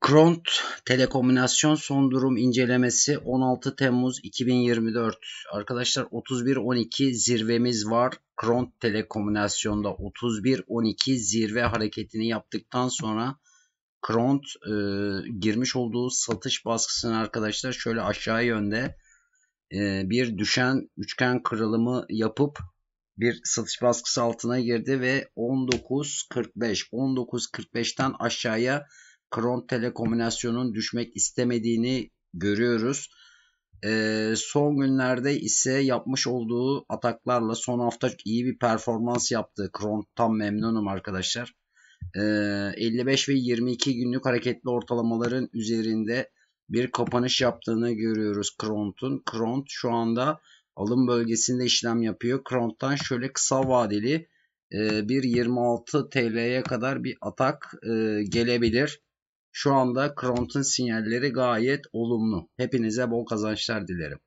Kront Telekomünasyon Son Durum incelemesi 16 Temmuz 2024. Arkadaşlar 31.12 zirvemiz var. Kront Telekomünasyon'da 31.12 zirve hareketini yaptıktan sonra Kront e, girmiş olduğu satış baskısını arkadaşlar şöyle aşağı yönde e, bir düşen üçgen kırılımı yapıp bir satış baskısı altına girdi ve 19.45 19.45'ten aşağıya Kron Telekomünasyon'un düşmek istemediğini görüyoruz. E, son günlerde ise yapmış olduğu ataklarla son hafta iyi bir performans yaptı. Kron tam memnunum arkadaşlar. E, ee, 55 ve 22 günlük hareketli ortalamaların üzerinde bir kapanış yaptığını görüyoruz Kront'un. Kront şu anda alım bölgesinde işlem yapıyor. Kront'tan şöyle kısa vadeli e, bir 26 TL'ye kadar bir atak e, gelebilir. Şu anda Kront'un sinyalleri gayet olumlu. Hepinize bol kazançlar dilerim.